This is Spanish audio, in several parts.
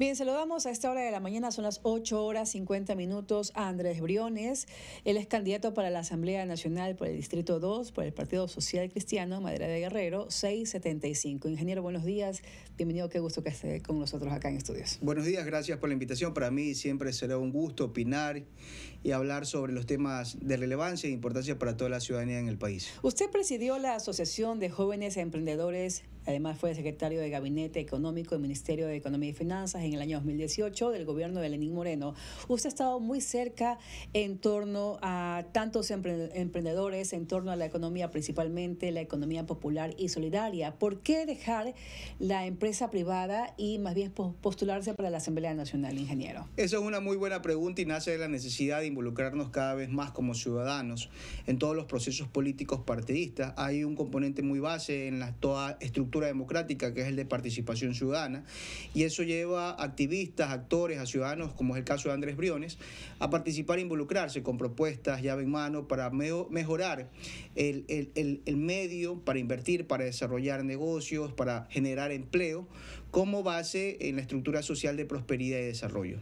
Bien, saludamos a esta hora de la mañana, son las 8 horas 50 minutos, a Andrés Briones. Él es candidato para la Asamblea Nacional por el Distrito 2, por el Partido Social Cristiano, Madera de Guerrero, 675. Ingeniero, buenos días. Bienvenido, qué gusto que esté con nosotros acá en Estudios. Buenos días, gracias por la invitación. Para mí siempre será un gusto opinar y hablar sobre los temas de relevancia e importancia para toda la ciudadanía en el país. Usted presidió la Asociación de Jóvenes Emprendedores Además fue secretario de Gabinete Económico del Ministerio de Economía y Finanzas en el año 2018 del gobierno de Lenín Moreno. Usted ha estado muy cerca en torno a tantos emprendedores, en torno a la economía principalmente, la economía popular y solidaria. ¿Por qué dejar la empresa privada y más bien postularse para la Asamblea Nacional, ingeniero? Esa es una muy buena pregunta y nace de la necesidad de involucrarnos cada vez más como ciudadanos en todos los procesos políticos partidistas. Hay un componente muy base en la, toda estructura democrática, que es el de participación ciudadana, y eso lleva a activistas, actores, a ciudadanos, como es el caso de Andrés Briones, a participar e involucrarse con propuestas llave en mano para mejorar el medio para invertir, para desarrollar negocios, para generar empleo como base en la estructura social de prosperidad y desarrollo.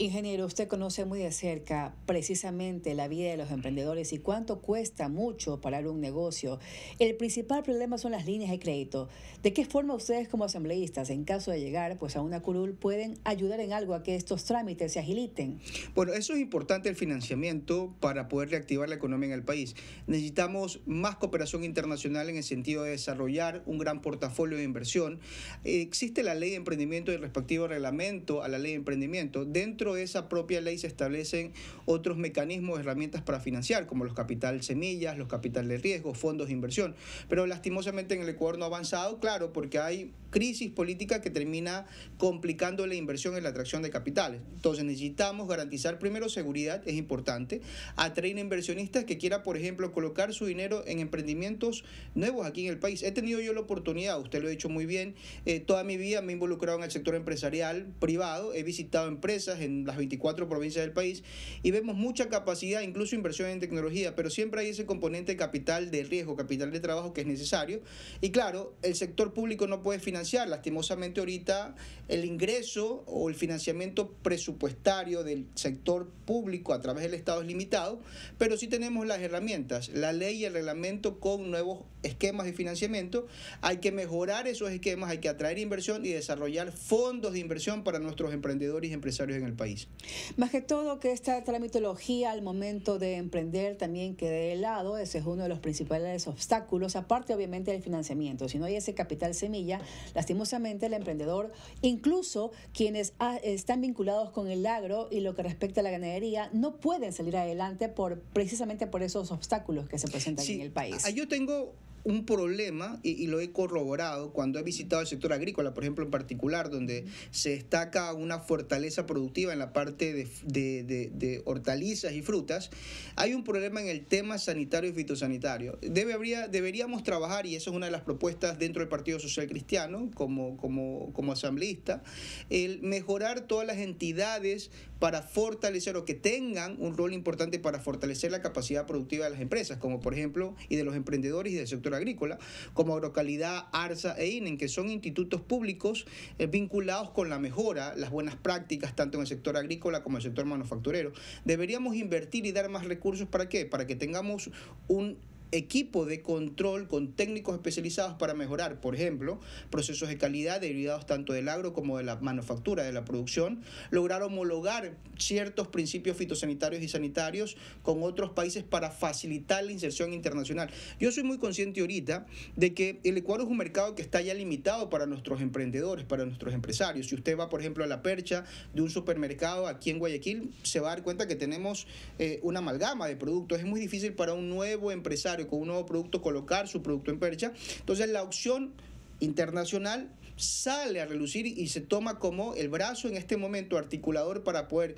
Ingeniero, usted conoce muy de cerca precisamente la vida de los emprendedores y cuánto cuesta mucho parar un negocio. El principal problema son las líneas de crédito. ¿De qué forma ustedes como asambleístas, en caso de llegar pues, a una curul, pueden ayudar en algo a que estos trámites se agiliten? Bueno, eso es importante el financiamiento para poder reactivar la economía en el país. Necesitamos más cooperación internacional en el sentido de desarrollar un gran portafolio de inversión. Existe la ley de emprendimiento y el respectivo reglamento a la ley de emprendimiento. Dentro esa propia ley se establecen otros mecanismos, herramientas para financiar, como los capital semillas, los capital de riesgo, fondos de inversión. Pero lastimosamente en el Ecuador no ha avanzado, claro, porque hay crisis política que termina complicando la inversión en la atracción de capitales. Entonces necesitamos garantizar primero seguridad, es importante, atraer inversionistas que quiera, por ejemplo, colocar su dinero en emprendimientos nuevos aquí en el país. He tenido yo la oportunidad, usted lo ha dicho muy bien, eh, toda mi vida me he involucrado en el sector empresarial privado, he visitado empresas en las 24 provincias del país y vemos mucha capacidad, incluso inversión en tecnología, pero siempre hay ese componente capital de riesgo, capital de trabajo que es necesario. Y claro, el sector público no puede financiar financiar. Lastimosamente ahorita el ingreso o el financiamiento presupuestario del sector público a través del Estado es limitado, pero sí tenemos las herramientas, la ley y el reglamento con nuevos esquemas de financiamiento. Hay que mejorar esos esquemas, hay que atraer inversión y desarrollar fondos de inversión para nuestros emprendedores y empresarios en el país. Más que todo que esta tramitología al momento de emprender también quede de lado, ese es uno de los principales obstáculos, aparte obviamente del financiamiento. Si no hay ese capital semilla, Lastimosamente, el emprendedor, incluso quienes ah, están vinculados con el agro y lo que respecta a la ganadería, no pueden salir adelante por precisamente por esos obstáculos que se presentan en el país. Ah, yo tengo un problema, y, lo he corroborado cuando he visitado el sector agrícola, por ejemplo, en particular, donde se destaca una fortaleza productiva en la parte de, hortalizas y frutas, hay un problema en el tema sanitario y fitosanitario. Debe, habría, deberíamos trabajar, y eso es una de las propuestas dentro del Partido Social Cristiano, como, como, como asambleísta, el mejorar todas las entidades para fortalecer o que tengan un rol importante para fortalecer la capacidad productiva de las empresas, como por ejemplo, y de los emprendedores y del sector agrícola agrícola, como Agrocalidad, ARSA e INEN, que son institutos públicos eh, vinculados con la mejora, las buenas prácticas, tanto en el sector agrícola como en el sector manufacturero. Deberíamos invertir y dar más recursos para qué? Para que tengamos un equipo de control con técnicos especializados para mejorar, por ejemplo, procesos de calidad derivados tanto del agro como de la manufactura, de la producción, lograr homologar ciertos principios fitosanitarios y sanitarios con otros países para facilitar la inserción internacional. Yo soy muy consciente ahorita de que el Ecuador es un mercado que está ya limitado para nuestros emprendedores, para nuestros empresarios. Si usted va, por ejemplo, a la percha de un supermercado aquí en Guayaquil, se va a dar cuenta que tenemos eh, una amalgama de productos. Es muy difícil para un nuevo empresario con un nuevo producto colocar su producto en percha. Entonces la opción internacional sale a relucir y se toma como el brazo en este momento articulador para poder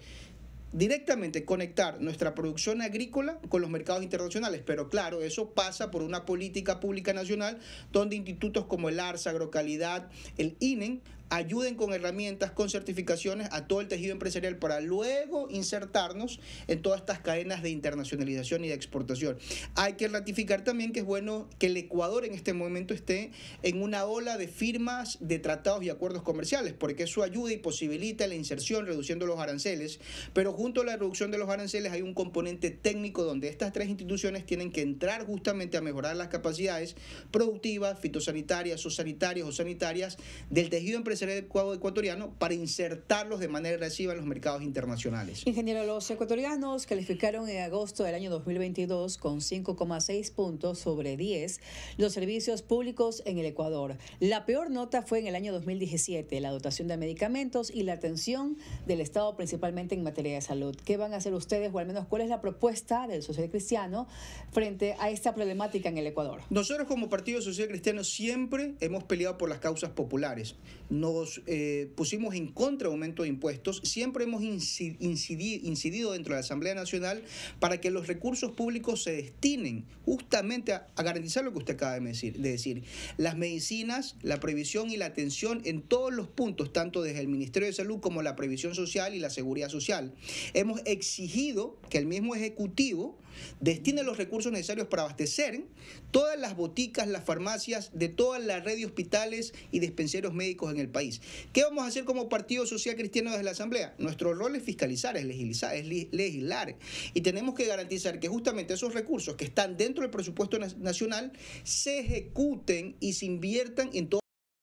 directamente conectar nuestra producción agrícola con los mercados internacionales. Pero claro, eso pasa por una política pública nacional donde institutos como el ARSA, Agrocalidad, el INEN ayuden con herramientas, con certificaciones a todo el tejido empresarial para luego insertarnos en todas estas cadenas de internacionalización y de exportación. Hay que ratificar también que es bueno que el Ecuador en este momento esté en una ola de firmas de tratados y acuerdos comerciales, porque eso ayuda y posibilita la inserción reduciendo los aranceles, pero junto a la reducción de los aranceles hay un componente técnico donde estas tres instituciones tienen que entrar justamente a mejorar las capacidades productivas, fitosanitarias, o sanitarias o sanitarias del tejido empresarial ser ecuatoriano para insertarlos de manera agresiva en los mercados internacionales. Ingeniero, los ecuatorianos calificaron en agosto del año 2022 con 5,6 puntos sobre 10 los servicios públicos en el Ecuador. La peor nota fue en el año 2017, la dotación de medicamentos y la atención del Estado principalmente en materia de salud. ¿Qué van a hacer ustedes o al menos cuál es la propuesta del social cristiano frente a esta problemática en el Ecuador? Nosotros como Partido Social Cristiano siempre hemos peleado por las causas populares. No eh, pusimos en contra de aumento de impuestos, siempre hemos incidido, dentro de la Asamblea Nacional para que los recursos públicos se destinen justamente a, garantizar lo que usted acaba de decir, de decir, las medicinas, la previsión y la atención en todos los puntos, tanto desde el Ministerio de Salud como la previsión social y la seguridad social. Hemos exigido que el mismo Ejecutivo destine los recursos necesarios para abastecer todas las boticas, las farmacias de toda la red de hospitales y dispensarios médicos en el país país. ¿Qué vamos a hacer como Partido Social Cristiano desde la Asamblea? Nuestro rol es fiscalizar, es legislar, es legislar. Y tenemos que garantizar que justamente esos recursos que están dentro del presupuesto nacional se ejecuten y se inviertan en todo